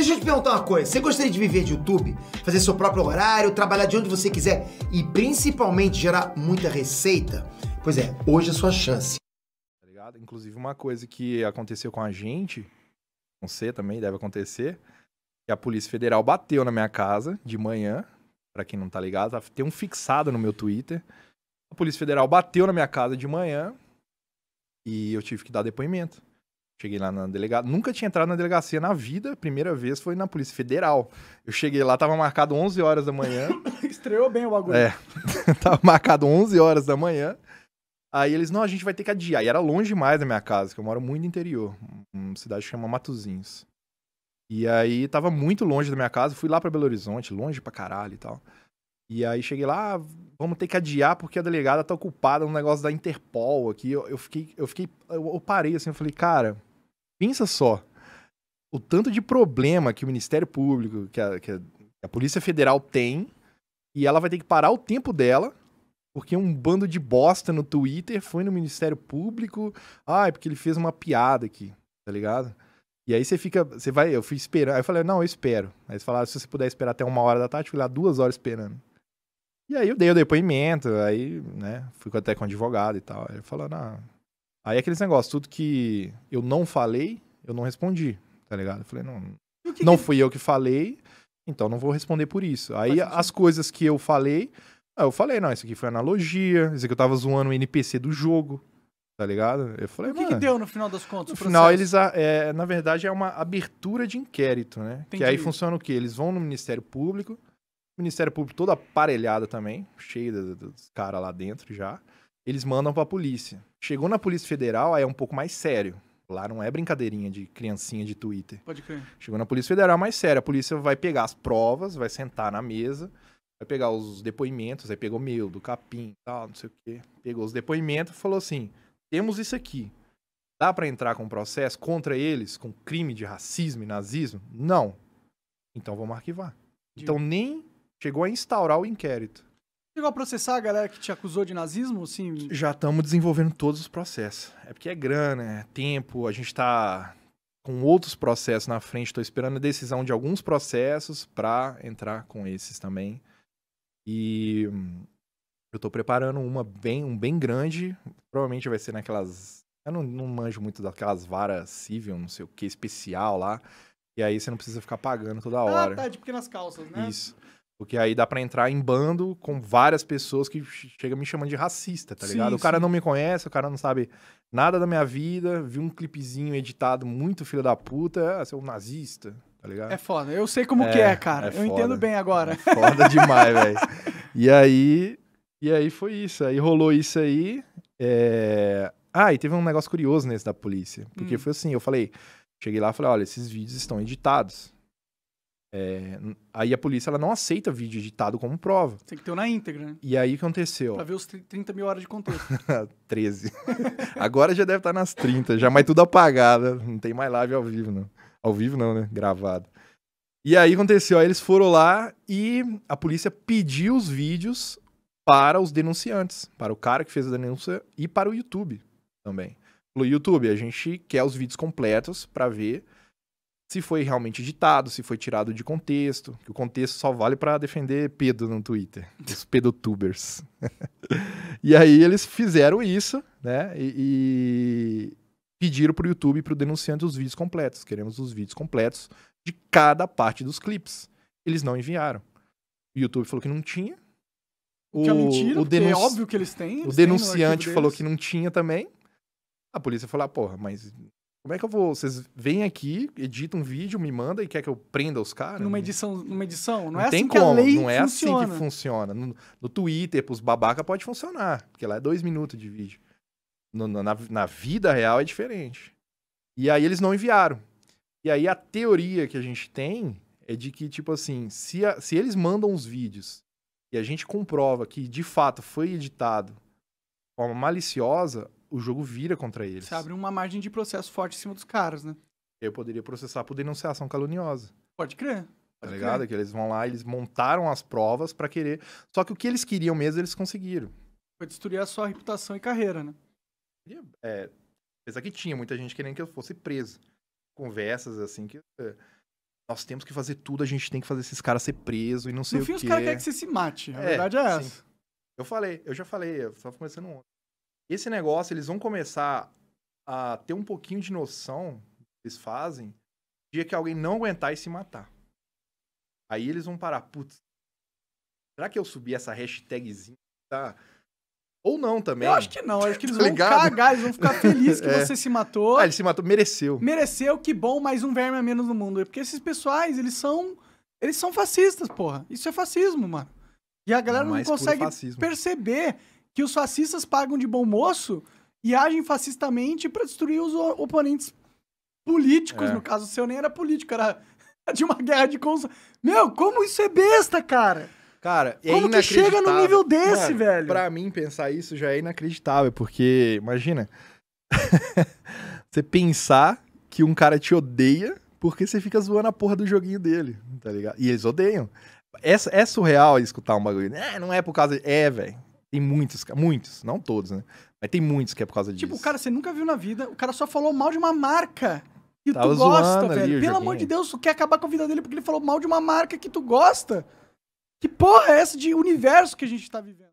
Deixa eu te perguntar uma coisa. Você gostaria de viver de YouTube? Fazer seu próprio horário, trabalhar de onde você quiser e principalmente gerar muita receita? Pois é, hoje é a sua chance. Tá Inclusive, uma coisa que aconteceu com a gente, com você também deve acontecer, que a Polícia Federal bateu na minha casa de manhã. Pra quem não tá ligado, tá, tem um fixado no meu Twitter. A Polícia Federal bateu na minha casa de manhã e eu tive que dar depoimento. Cheguei lá na delegacia. Nunca tinha entrado na delegacia na vida. Primeira vez foi na Polícia Federal. Eu cheguei lá, tava marcado 11 horas da manhã. Estreou bem o bagulho. É. tava marcado 11 horas da manhã. Aí eles, não, a gente vai ter que adiar. E era longe demais da minha casa, que eu moro muito no interior. Uma cidade que chama Matuzinhos. E aí tava muito longe da minha casa. Fui lá para Belo Horizonte, longe pra caralho e tal. E aí cheguei lá, ah, vamos ter que adiar porque a delegada tá ocupada no negócio da Interpol aqui. Eu, eu fiquei, eu fiquei, eu, eu parei assim, eu falei, cara Pensa só, o tanto de problema que o Ministério Público, que a, que a Polícia Federal tem, e ela vai ter que parar o tempo dela porque um bando de bosta no Twitter foi no Ministério Público. Ah, é porque ele fez uma piada aqui, tá ligado? E aí você fica, você vai, eu fui esperando. Aí eu falei, não, eu espero. Aí eles falaram, se você puder esperar até uma hora da tarde, fui lá duas horas esperando. E aí eu dei o depoimento, aí, né, fui até com o advogado e tal. Aí ele falou, não, Aí é aqueles negócios, tudo que eu não falei, eu não respondi, tá ligado? Eu falei, não, que não que... fui eu que falei, então não vou responder por isso. Aí as coisas que eu falei, ah, eu falei, não, isso aqui foi analogia, isso aqui eu tava zoando o NPC do jogo, tá ligado? Eu falei, o que, que deu no final das contas? No final eles, é, na verdade, é uma abertura de inquérito, né? Entendi. Que aí funciona o quê? Eles vão no Ministério Público, Ministério Público todo aparelhado também, cheio dos caras lá dentro já eles mandam para a polícia. Chegou na Polícia Federal, aí é um pouco mais sério. Lá não é brincadeirinha de criancinha de Twitter. Pode crer. Chegou na Polícia Federal, mais sério. A polícia vai pegar as provas, vai sentar na mesa, vai pegar os depoimentos, aí pegou meu, do Capim, tal, não sei o quê. Pegou os depoimentos e falou assim: "Temos isso aqui. Dá para entrar com um processo contra eles com crime de racismo e nazismo? Não. Então vamos arquivar." Então nem chegou a instaurar o inquérito. Chegou a processar a galera que te acusou de nazismo? Assim? Já estamos desenvolvendo todos os processos. É porque é grana, é tempo, a gente está com outros processos na frente. Estou esperando a decisão de alguns processos para entrar com esses também. E hum, eu estou preparando uma bem, um bem grande. Provavelmente vai ser naquelas. Eu não, não manjo muito daquelas varas civil, não sei o que, especial lá. E aí você não precisa ficar pagando toda ah, hora. Ah, tá, de pequenas calças, né? Isso. Porque aí dá para entrar em bando com várias pessoas que chegam me chamando de racista, tá sim, ligado? O cara sim. não me conhece, o cara não sabe nada da minha vida, viu um clipezinho editado muito filho da puta, ah, é um nazista, tá ligado? É foda, eu sei como é, que é, cara. É eu entendo bem agora. É foda demais, velho. E aí. E aí foi isso. Aí rolou isso aí. É... Ah, e teve um negócio curioso nesse da polícia. Porque hum. foi assim, eu falei. Cheguei lá e falei, olha, esses vídeos estão editados. É, aí a polícia ela não aceita vídeo editado como prova. Tem que ter na íntegra, né? E aí o que aconteceu? Pra ver os 30 mil horas de contexto. 13. Agora já deve estar tá nas 30, já mais tudo apagado. Não tem mais live ao vivo, não. Ao vivo não, né? Gravado. E aí aconteceu, aí eles foram lá e a polícia pediu os vídeos para os denunciantes, para o cara que fez a denúncia e para o YouTube também. Falou, YouTube, a gente quer os vídeos completos para ver se foi realmente ditado, se foi tirado de contexto. O contexto só vale para defender pedo no Twitter, os pedotubers. e aí eles fizeram isso, né? E, e pediram para o YouTube, para o denunciante, os vídeos completos. Queremos os vídeos completos de cada parte dos clipes. Eles não enviaram. O YouTube falou que não tinha. O, que é mentira, o é óbvio que eles têm. Eles o denunciante têm falou que não tinha também. A polícia falou, ah, porra, mas como é que eu vou? Vocês vêm aqui, editam um vídeo, me manda e quer que eu prenda os caras? Numa edição, numa edição, não, não é assim como, que a lei Não é funciona. assim que funciona. No, no Twitter, pros babaca pode funcionar, porque lá é dois minutos de vídeo. No, na, na vida real é diferente. E aí eles não enviaram. E aí a teoria que a gente tem é de que, tipo assim, se, a, se eles mandam os vídeos e a gente comprova que de fato foi editado de forma maliciosa, o jogo vira contra eles. Você abre uma margem de processo forte em cima dos caras, né? Eu poderia processar por denunciação caluniosa. Pode crer. Tá Pode ligado? Crer. Que eles vão lá, eles montaram as provas para querer. Só que o que eles queriam mesmo, eles conseguiram. Foi destruir a sua reputação e carreira, né? É, apesar que tinha muita gente querendo que eu fosse preso. Conversas assim que. É, nós temos que fazer tudo, a gente tem que fazer esses caras ser preso e não sei no o quê. No fim, os caras querem que você se mate. A é, verdade é sim. essa. Eu falei, eu já falei, eu tava começando ontem. Esse negócio, eles vão começar a ter um pouquinho de noção, eles fazem, dia que alguém não aguentar e se matar. Aí eles vão parar, putz, será que eu subi essa hashtagzinha? Tá? Ou não também. Eu acho que não, eu acho que eles tá vão Ligado? cagar, eles vão ficar felizes que é. você se matou. Ah, ele se matou, mereceu. Mereceu, que bom, mais um verme a menos no mundo. É porque esses pessoais, eles são. Eles são fascistas, porra. Isso é fascismo, mano. E a galera não consegue perceber que os fascistas pagam de bom moço e agem fascistamente para destruir os oponentes políticos. É. No caso seu, nem era político, era de uma guerra de cons. Meu, como isso é besta, cara? Cara, é Como que chega no nível desse, Mano, velho? Pra mim, pensar isso já é inacreditável, porque, imagina, você pensar que um cara te odeia porque você fica zoando a porra do joguinho dele, tá ligado? E eles odeiam. É, é surreal escutar um bagulho. É, não é por causa... De... É, velho. Tem muitos, muitos, não todos, né? Mas tem muitos que é por causa tipo, disso. Tipo, o cara, você nunca viu na vida, o cara só falou mal de uma marca que Tava tu gosta, velho. Pelo amor de Deus, tu quer acabar com a vida dele porque ele falou mal de uma marca que tu gosta? Que porra é essa de universo que a gente tá vivendo?